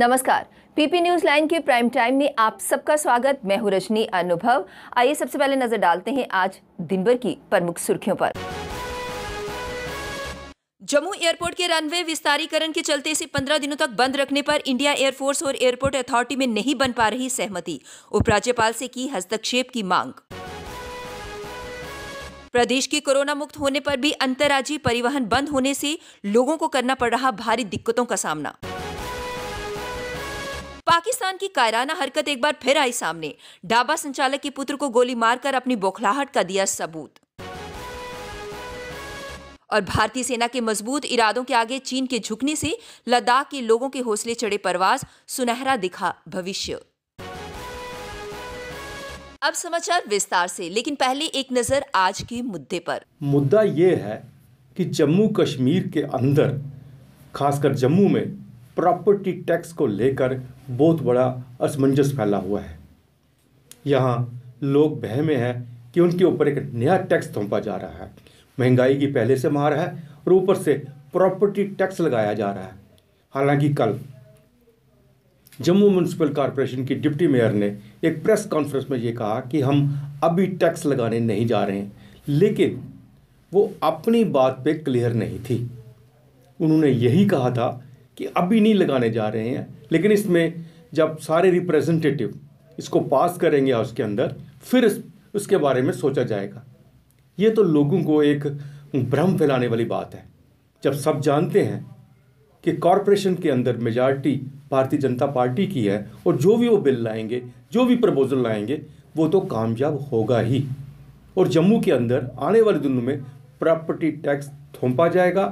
नमस्कार PP news line के prime time में आप सबका स्वागत मैं हूं रजनी अनुभव आइए सबसे पहले नजर डालते हैं आज दिन भर की प्रमुख सुर्खियों पर जम्मू एयरपोर्ट के रनवे विस्तारीकरण के चलते इसे 15 दिनों तक बंद रखने पर इंडिया एयरफोर्स और एयरपोर्ट अथॉरिटी में नहीं बन पा रही सहमति उपराज्यपाल से की हस्तक्षेप की मांग प्रदेश के कोरोना मुक्त होने पर भी अंतर्राज्यीय परिवहन बंद होने से लोगों को करना पड़ रहा भारी दिक्कतों का सामना पाकिस्तान की कायराना हरकत एक बार फिर आई सामने ढाबा संचालक के पुत्र को गोली मारकर अपनी बौखलाहट का दिया सबूत और भारतीय सेना के मजबूत इरादों के आगे चीन के झुकने से लद्दाख के लोगों के हौसले चढ़े परवाज सुनहरा दिखा भविष्य अब समाचार विस्तार से लेकिन पहले एक नजर आज के मुद्दे पर मुद्दा ये है कि जम्मू कश्मीर के अंदर खासकर जम्मू में प्रॉपर्टी टैक्स को लेकर बहुत बड़ा असमंजस फैला हुआ है यहाँ लोग भय में हैं कि उनके ऊपर एक नया टैक्स थोपा जा रहा है महंगाई की पहले से मार है और ऊपर से प्रॉपर्टी टैक्स लगाया जा रहा है हालांकि कल जम्मू म्यूनसिपल कॉरपोरेशन की डिप्टी मेयर ने एक प्रेस कॉन्फ्रेंस में ये कहा कि हम अभी टैक्स लगाने नहीं जा रहे हैं लेकिन वो अपनी बात पे क्लियर नहीं थी उन्होंने यही कहा था कि अभी नहीं लगाने जा रहे हैं लेकिन इसमें जब सारे रिप्रेजेंटेटिव इसको पास करेंगे हाउस के अंदर फिर इस, उसके बारे में सोचा जाएगा ये तो लोगों को एक भ्रम फैलाने वाली बात है जब सब जानते हैं कि कॉरपोरेशन के अंदर मेजॉरिटी भारतीय जनता पार्टी की है और जो भी वो बिल लाएंगे जो भी प्रपोजल लाएंगे वो तो कामयाब होगा ही और जम्मू के अंदर आने वाले दिनों में प्रॉपर्टी टैक्स थोपा जाएगा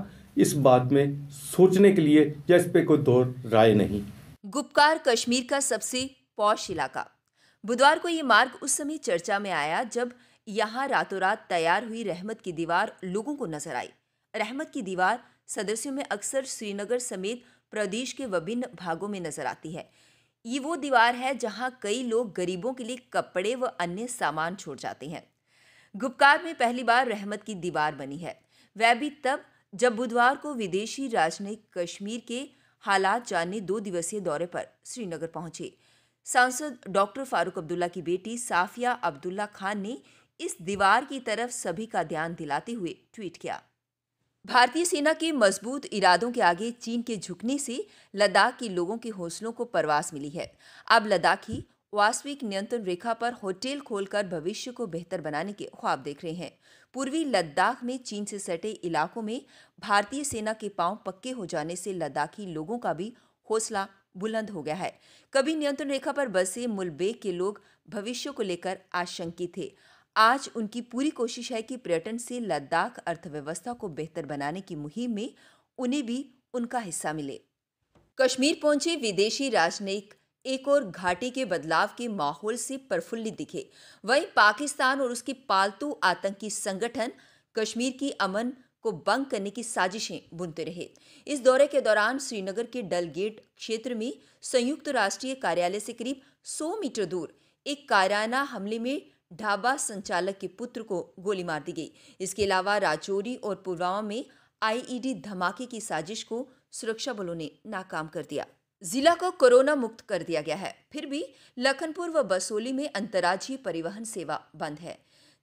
इस बात में सोचने के लिए या इस पर कोई दो राय नहीं गुप्कार कश्मीर का सबसे पौश इलाका बुधवार को ये मार्ग उस समय चर्चा में आया जब यहाँ रातों रात तैयार हुई रहमत की दीवार लोगों को नजर आई रहमत की दीवार सदस्यों में अक्सर श्रीनगर समेत प्रदेश के विभिन्न भागों में नजर आती है ये वो दीवार है जहाँ कई लोग गरीबों के लिए कपड़े व अन्य सामान छोड़ जाते हैं गुपकार में पहली बार रहमत की दीवार बनी है वह भी तब जब बुधवार को विदेशी राजनयिक कश्मीर के हालात जानने दो दिवसीय दौरे पर श्रीनगर पहुंचे सांसद डॉक्टर फारूक अब्दुल्ला की बेटी साफिया अब्दुल्ला खान ने इस दीवार की तरफ सभी का ध्यान दिलाते हुए ट्वीट किया भारतीय सेना के मजबूत इरादों के आगे चीन के झुकने से लद्दाख के लोगों के हौसलों को परवास मिली है अब लद्दाखी वास्तविक नियंत्रण रेखा पर होटल खोलकर भविष्य को बेहतर बनाने के ख्वाब देख रहे हैं पूर्वी लद्दाख में चीन से सटे इलाकों में भारतीय सेना के पांव पक्के हो जाने से लद्दाखी लोगों का भी हौसला बुलंद हो गया है कभी नियंत्रण रेखा पर बसे मुलबे के लोग भविष्य को लेकर आशंकित थे आज उनकी पूरी कोशिश है कि पर्यटन से लद्दाख अर्थव्यवस्था को बेहतर बनाने की मुहिम में उन्हें भी उनका हिस्सा मिले कश्मीर पहुंचे विदेशी राजनयिक एक और घाटी के बदलाव के माहौल से प्रफुल्लित दिखे वहीं पाकिस्तान और उसके पालतू आतंकी संगठन कश्मीर की अमन को बंग करने की साजिशें बुनते रहे इस दौरे के दौरान श्रीनगर के डल गेट क्षेत्र में संयुक्त राष्ट्रीय कार्यालय से करीब 100 मीटर दूर एक कायराना हमले में ढाबा संचालक के पुत्र को गोली मार दी गई इसके अलावा राजौरी और पुलवामा में आईईडी धमाके की साजिश को सुरक्षा बलों ने नाकाम कर दिया जिला को कोरोना मुक्त कर दिया गया है फिर भी लखनपुर व बसोली में अंतर्राज्यीय परिवहन सेवा बंद है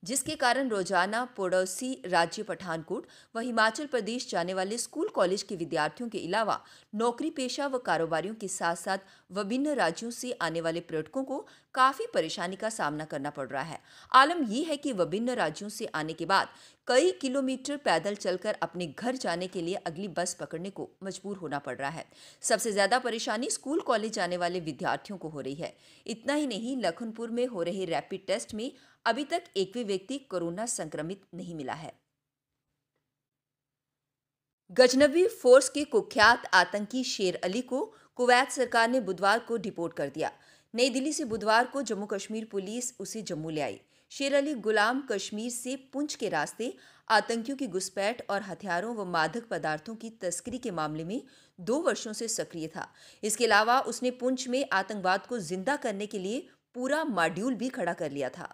जिसके कारण रोजाना पड़ोसी राज्य पठानकोट व हिमाचल प्रदेश जाने वाले स्कूल कॉलेज के विद्यार्थियों के अलावा नौकरी पेशा व कारोबारियों के साथ साथ विभिन्न राज्यों से आने वाले पर्यटकों को काफ़ी परेशानी का सामना करना पड़ रहा है आलम यह है कि विभिन्न राज्यों से आने के बाद कई किलोमीटर पैदल चलकर अपने घर जाने के लिए अगली बस पकड़ने को मजबूर होना पड़ रहा है सबसे ज़्यादा परेशानी स्कूल कॉलेज जाने वाले विद्यार्थियों को हो रही है इतना ही नहीं लखनपुर में हो रहे रैपिड टेस्ट में अभी तक एक भी व्यक्ति कोरोना संक्रमित नहीं मिला है गजनबी फोर्स के कुख्यात आतंकी शेर अली को कुवैत सरकार ने बुधवार को डिपोर्ट कर दिया नई दिल्ली से बुधवार को जम्मू कश्मीर पुलिस उसे जम्मू ले आई शेर अली गुलाम कश्मीर से पुंछ के रास्ते आतंकियों की घुसपैठ और हथियारों व मादक पदार्थों की तस्करी के मामले में दो वर्षों से सक्रिय था इसके अलावा उसने पुंछ में आतंकवाद को जिंदा करने के लिए पूरा मॉड्यूल भी खड़ा कर लिया था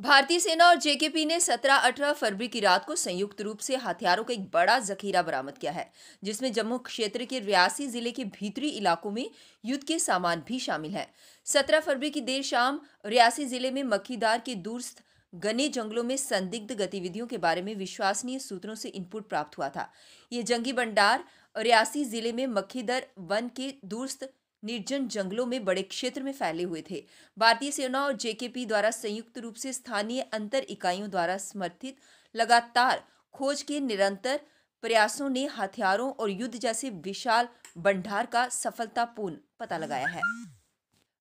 भारतीय सेना और जेकेपी ने 17-18 फरवरी की रात को संयुक्त रूप से हथियारों का एक बड़ा जखीरा बरामद किया है जिसमें जम्मू क्षेत्र के रियासी जिले के भीतरी इलाकों में युद्ध के सामान भी शामिल हैं 17 फरवरी की देर शाम रियासी जिले में मक्खीदार के दूरस्थ गने जंगलों में संदिग्ध गतिविधियों के बारे में विश्वसनीय सूत्रों से इनपुट प्राप्त हुआ था ये जंगी भंडार रियासी जिले में मक्खीदर वन के दूरस्थ निर्जन जंगलों में बड़े क्षेत्र में फैले हुए थे भारतीय सेना और जेकेपी द्वारा संयुक्त रूप से स्थानीय अंतर इकाइयों द्वारा समर्थित लगातार खोज के निरंतर प्रयासों ने हथियारों और युद्ध जैसे विशाल भंडार का सफलतापूर्ण पता लगाया है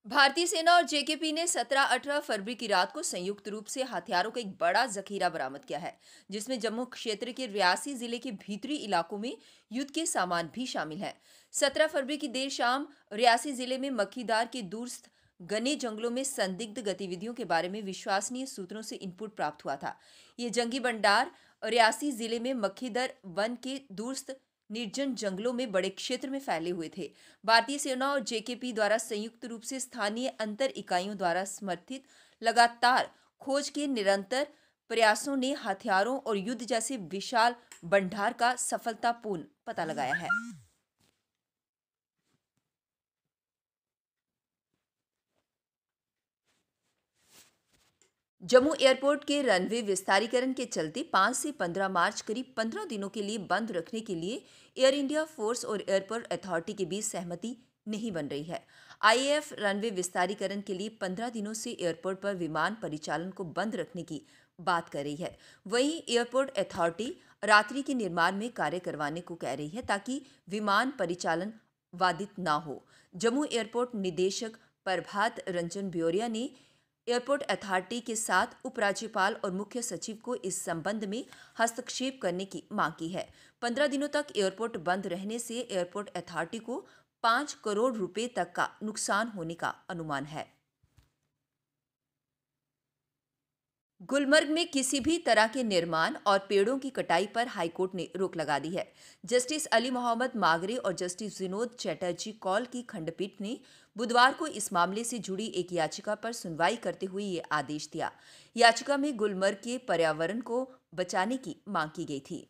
भारतीय सेना और जेकेपी ने 17-18 फरवरी की रात को संयुक्त रूप से हथियारों का एक बड़ा जखीरा बरामद किया है जिसमें जम्मू क्षेत्र के रियासी जिले के भीतरी इलाकों में युद्ध के सामान भी शामिल हैं सत्रह फरवरी की देर शाम रियासी जिले में मक्खीदार के दूरस्थ गने जंगलों में संदिग्ध गतिविधियों के बारे में विश्वसनीय सूत्रों से इनपुट प्राप्त हुआ था ये जंगी भंडार रियासी जिले में मक्खीदर वन के दूरस्थ निर्जन जंगलों में बड़े क्षेत्र में फैले हुए थे भारतीय सेना और जेकेपी द्वारा संयुक्त रूप से स्थानीय अंतर इकाइयों द्वारा समर्थित लगातार खोज के निरंतर प्रयासों ने हथियारों और युद्ध जैसे विशाल भंडार का सफलतापूर्ण पता लगाया है जम्मू एयरपोर्ट के रनवे विस्तारीकरण के चलते 5 से 15 मार्च करीब 15 दिनों के लिए बंद रखने के लिए एयर इंडिया फोर्स और एयरपोर्ट अथॉरिटी के बीच सहमति नहीं बन रही है आईएएफ रनवे विस्तारीकरण के लिए 15 दिनों से एयरपोर्ट पर विमान परिचालन को बंद रखने की बात कर रही है वहीं एयरपोर्ट अथॉरिटी रात्रि के निर्माण में कार्य करवाने को कह रही है ताकि विमान परिचालन बाधित ना हो जम्मू एयरपोर्ट निदेशक प्रभात रंजन ब्योरिया ने एयरपोर्ट अथॉरिटी के साथ उपराज्यपाल और मुख्य सचिव को इस संबंध में हस्तक्षेप करने की मांग की है पंद्रह दिनों तक एयरपोर्ट बंद रहने से एयरपोर्ट अथॉरिटी को पाँच करोड़ रुपए तक का नुकसान होने का अनुमान है गुलमर्ग में किसी भी तरह के निर्माण और पेड़ों की कटाई पर हाईकोर्ट ने रोक लगा दी है जस्टिस अली मोहम्मद मागरे और जस्टिस विनोद चैटर्जी कौल की खंडपीठ ने बुधवार को इस मामले से जुड़ी एक याचिका पर सुनवाई करते हुए ये आदेश दिया याचिका में गुलमर्ग के पर्यावरण को बचाने की मांग की गई थी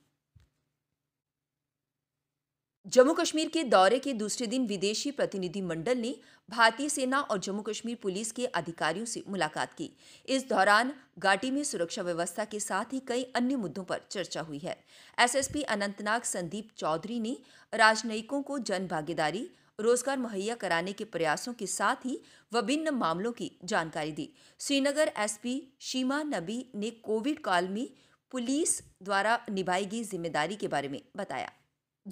जम्मू कश्मीर के दौरे के दूसरे दिन विदेशी प्रतिनिधिमंडल ने भारतीय सेना और जम्मू कश्मीर पुलिस के अधिकारियों से मुलाकात की इस दौरान घाटी में सुरक्षा व्यवस्था के साथ ही कई अन्य मुद्दों पर चर्चा हुई है एसएसपी अनंतनाग संदीप चौधरी ने राजनयिकों को जन भागीदारी रोजगार मुहैया कराने के प्रयासों के साथ ही विभिन्न मामलों की जानकारी दी श्रीनगर एसपी शीमा नबी ने कोविड काल में पुलिस द्वारा निभाई गई जिम्मेदारी के बारे में बताया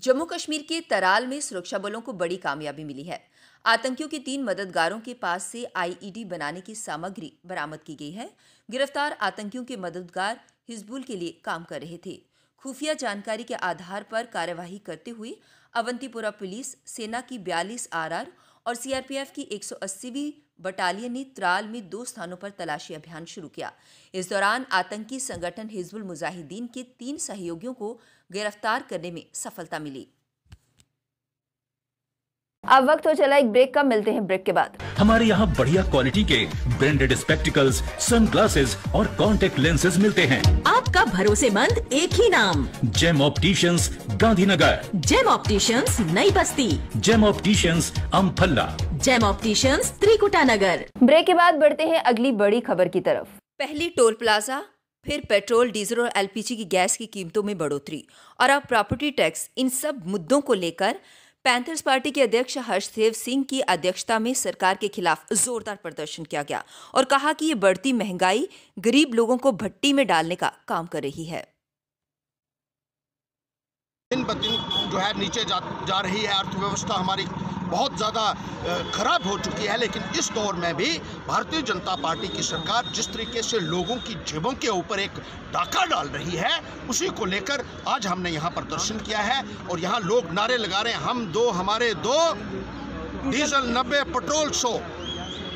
जम्मू कश्मीर के तराल में सुरक्षा बलों को बड़ी कामयाबी मिली है आतंकियों के तीन मददगारों के पास से आईईडी बनाने की सामग्री बरामद की गई है गिरफ्तार आतंकियों के मददगार हिजबुल के लिए काम कर रहे थे खुफिया जानकारी के आधार पर कार्यवाही करते हुए अवंतीपुरा पुलिस सेना की बयालीस आर और सीआरपीएफ की 180वीं बटालियन ने त्राल में दो स्थानों पर तलाशी अभियान शुरू किया इस दौरान आतंकी संगठन हिजबुल मुजाहिदीन के तीन सहयोगियों को गिरफ्तार करने में सफलता मिली अब वक्त हो तो चला एक ब्रेक का मिलते हैं ब्रेक के बाद हमारे यहाँ बढ़िया क्वालिटी के ब्रांडेड स्पेक्टिकल्स सनग्लासेस और कॉन्टेक्ट लेंसेज मिलते हैं आपका भरोसेमंद एक ही नाम Gem opticians Gandhinagar Gem opticians Nai Basti Gem opticians Amphalla Gem opticians Trikuta Nagar break के बाद बढ़ते हैं अगली बड़ी खबर की तरफ पहली टोल प्लाजा फिर पेट्रोल डीजल और एलपीजी की गैस की कीमतों में बढ़ोतरी और अब प्रॉपर्टी टैक्स इन सब मुद्दों को लेकर पैंथर्स पार्टी के अध्यक्ष हर्षदेव सिंह की अध्यक्षता में सरकार के खिलाफ जोरदार प्रदर्शन किया गया और कहा कि ये बढ़ती महंगाई गरीब लोगों को भट्टी में डालने का काम कर रही है दिन ब दिन जो है नीचे जा, जा रही है अर्थव्यवस्था हमारी बहुत ज़्यादा ख़राब हो चुकी है लेकिन इस दौर में भी भारतीय जनता पार्टी की सरकार जिस तरीके से लोगों की जेबों के ऊपर एक डाका डाल रही है उसी को लेकर आज हमने यहाँ प्रदर्शन किया है और यहाँ लोग नारे लगा रहे हैं हम दो हमारे दो डीजल नब्बे पेट्रोल सौ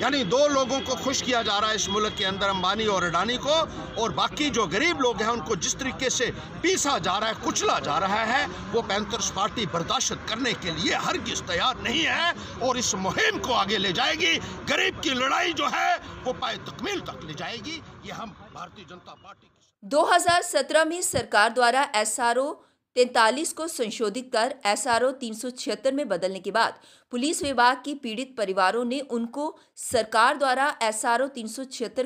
यानी दो लोगों को खुश किया जा रहा है इस मुल्क के अंदर अंबानी और अडानी को और बाकी जो गरीब लोग हैं उनको जिस तरीके से पीसा जा रहा है कुचला जा रहा है वो पैंथर्स पार्टी बर्दाश्त करने के लिए हर किस तैयार नहीं है और इस मुहिम को आगे ले जाएगी गरीब की लड़ाई जो है वो पाए तकमील तक ले जाएगी ये हम भारतीय जनता पार्टी दो में सरकार द्वारा एस तैंतालीस को संशोधित कर एस आर में बदलने के बाद पुलिस विभाग की पीड़ित परिवारों ने उनको सरकार द्वारा एस आर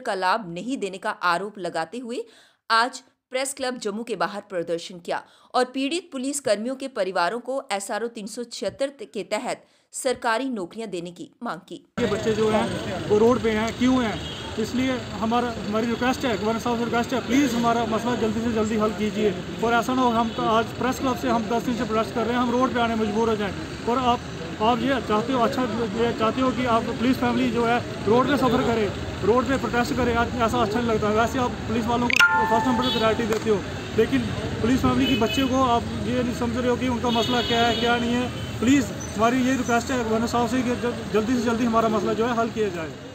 का लाभ नहीं देने का आरोप लगाते हुए आज प्रेस क्लब जम्मू के बाहर प्रदर्शन किया और पीड़ित पुलिस कर्मियों के परिवारों को एस आर के तहत सरकारी नौकरियां देने की मांग की बच्चे जो हैं वो रोड पे हैं क्यों हैं तो इसलिए हमारा हमारी रिक्वेस्ट है गवर्नर साहब से रिक्वेस्ट है प्लीज़ हमारा मसला जल्दी से जल्दी हल कीजिए और ऐसा ना हो हम आज प्रेस क्लब से हम दस दिन से प्रोटेस्ट कर रहे हैं हम रोड पर आने मजबूर हो जाएँ और आप आप ये चाहते हो अच्छा ये चाहते हो कि आप पुलिस फैमिली जो है रोड पे सफ़र करे रोड पे प्रोटेस्ट करे ऐसा अच्छा नहीं लगता वैसे आप पुलिस वालों को फर्स्ट नंबर पर प्रायरिटी देते हो लेकिन पुलिस फैमिली की बच्चे को आप ये नहीं समझ रहे हो कि उनका मसला क्या है क्या नहीं है प्लीज़ हमारी ये रिक्वेस्ट है गवर्नर साहब से कि जल्दी से जल्दी हमारा मसला जो है हल किया जाए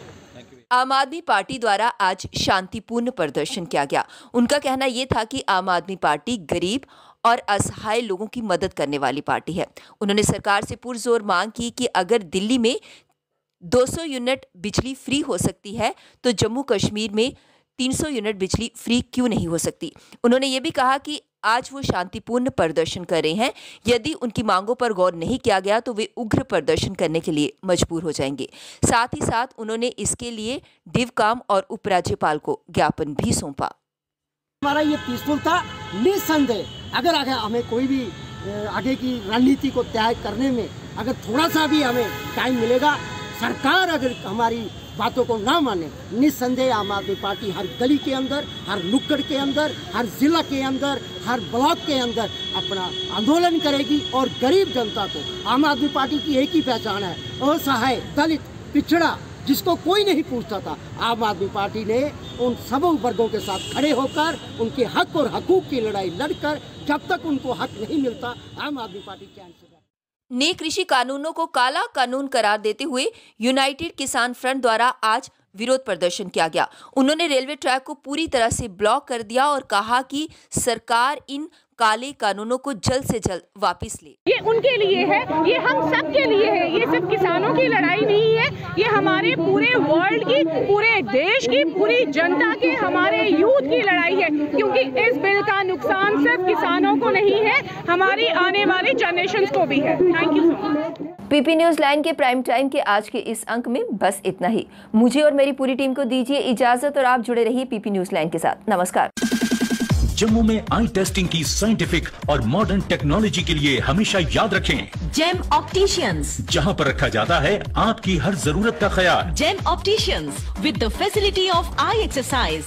आम आदमी पार्टी द्वारा आज शांतिपूर्ण प्रदर्शन किया गया उनका कहना यह था कि आम आदमी पार्टी गरीब और असहाय लोगों की मदद करने वाली पार्टी है उन्होंने सरकार से पुरजोर मांग की कि अगर दिल्ली में 200 यूनिट बिजली फ्री हो सकती है तो जम्मू कश्मीर में 300 यूनिट बिजली फ्री क्यों नहीं हो सकती उन्होंने ये भी कहा कि आज वो शांतिपूर्ण प्रदर्शन कर रहे हैं यदि उनकी मांगों पर गौर नहीं किया गया तो वे उग्र प्रदर्शन करने के लिए मजबूर हो जाएंगे साथ ही साथ उन्होंने इसके लिए डिवकाम और उपराज्यपाल को ज्ञापन भी सौंपा हमारा ये पीसफुल था निसंदेह अगर आगे हमें कोई भी आगे की रणनीति को तय करने में अगर थोड़ा सा भी हमें टाइम मिलेगा सरकार अगर हमारी बातों को ना माने निस्संदेह आम आदमी पार्टी हर गली के अंदर हर नुक्कड़ के अंदर हर जिला के अंदर हर ब्लॉक के अंदर अपना आंदोलन करेगी और गरीब जनता को आम आदमी पार्टी की एक ही पहचान है असहाय दलित पिछड़ा जिसको कोई नहीं पूछता था आम आदमी पार्टी ने उन सब वर्गों के साथ खड़े होकर उनके हक और हकूक की लड़ाई लड़कर जब तक उनको हक नहीं मिलता आम आदमी पार्टी कैंसिल ने कृषि कानूनों को काला कानून करार देते हुए यूनाइटेड किसान फ्रंट द्वारा आज विरोध प्रदर्शन किया गया उन्होंने रेलवे ट्रैक को पूरी तरह से ब्लॉक कर दिया और कहा कि सरकार इन काले कानूनों को जल्द से जल्द वापस ले ये उनके लिए है ये हम सब के लिए है ये सिर्फ किसानों की लड़ाई नहीं है ये हमारे पूरे वर्ल्ड की पूरे देश की पूरी जनता की हमारे यूथ की लड़ाई है क्योंकि इस बिल का नुकसान सिर्फ किसानों को नहीं है हमारी आने वाली जनरेशन को भी है thank you PP news line के प्राइम टाइम के आज के इस अंक में बस इतना ही मुझे और मेरी पूरी टीम को दीजिए इजाजत और आप जुड़े रहिए पीपी न्यूज लाइन के साथ नमस्कार जम्मू में आई टेस्टिंग की साइंटिफिक और मॉडर्न टेक्नोलॉजी के लिए हमेशा याद रखें जेम ऑप्टिशियंस जहां पर रखा जाता है आपकी हर जरूरत का ख्याल Gem opticians with the facility of eye exercise